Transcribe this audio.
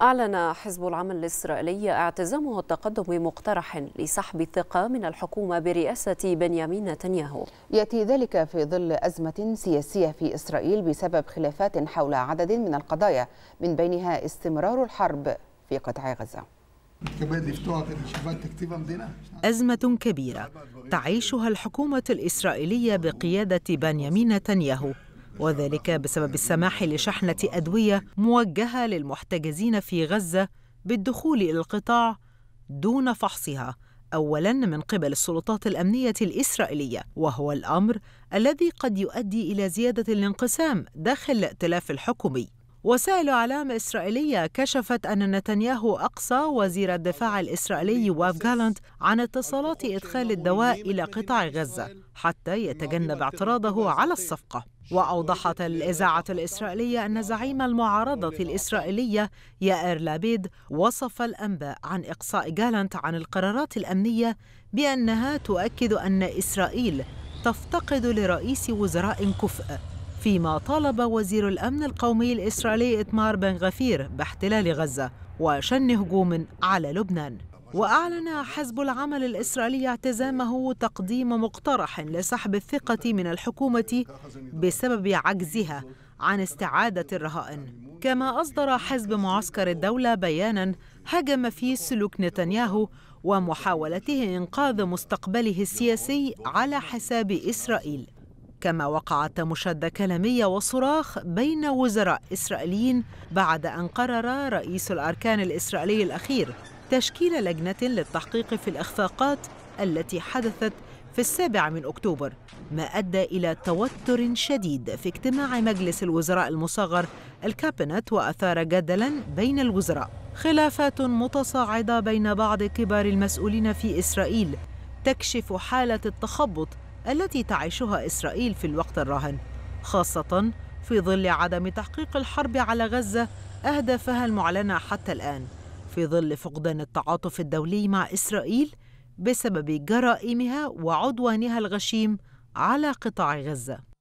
أعلن حزب العمل الإسرائيلي اعتزامه التقدم بمقترح لسحب الثقة من الحكومة برئاسة بنيامين نتنياهو يأتي ذلك في ظل أزمة سياسية في إسرائيل بسبب خلافات حول عدد من القضايا من بينها استمرار الحرب في قطاع غزة أزمة كبيرة تعيشها الحكومة الإسرائيلية بقيادة بنيامين نتنياهو وذلك بسبب السماح لشحنة أدوية موجهة للمحتجزين في غزة بالدخول إلى القطاع دون فحصها اولا من قبل السلطات الامنيه الاسرائيليه وهو الامر الذي قد يؤدي الى زياده الانقسام داخل الائتلاف الحكومي وسائل إعلام إسرائيلية كشفت أن نتنياهو أقصى وزير الدفاع الإسرائيلي واف جالانت عن اتصالات إدخال الدواء إلى قطاع غزة حتى يتجنب اعتراضه على الصفقة وأوضحت الإذاعة الإسرائيلية أن زعيم المعارضة الإسرائيلية يائر لابيد وصف الأنباء عن إقصاء جالانت عن القرارات الأمنية بأنها تؤكد أن إسرائيل تفتقد لرئيس وزراء كفء فيما طالب وزير الأمن القومي الإسرائيلي إتمار بن غفير باحتلال غزة وشن هجوم على لبنان وأعلن حزب العمل الإسرائيلي اعتزامه تقديم مقترح لسحب الثقة من الحكومة بسبب عجزها عن استعادة الرهائن كما أصدر حزب معسكر الدولة بياناً هجم فيه سلوك نتنياهو ومحاولته إنقاذ مستقبله السياسي على حساب إسرائيل كما وقعت مشادة كلامية وصراخ بين وزراء إسرائيليين بعد أن قرر رئيس الأركان الإسرائيلي الأخير تشكيل لجنة للتحقيق في الإخفاقات التي حدثت في السابع من أكتوبر ما أدى إلى توتر شديد في اجتماع مجلس الوزراء المصغر الكابينت وأثار جدلا بين الوزراء خلافات متصاعدة بين بعض كبار المسؤولين في إسرائيل تكشف حالة التخبط التي تعيشها إسرائيل في الوقت الراهن خاصة في ظل عدم تحقيق الحرب على غزة أهدافها المعلنة حتى الآن في ظل فقدان التعاطف الدولي مع إسرائيل بسبب جرائمها وعدوانها الغشيم على قطاع غزة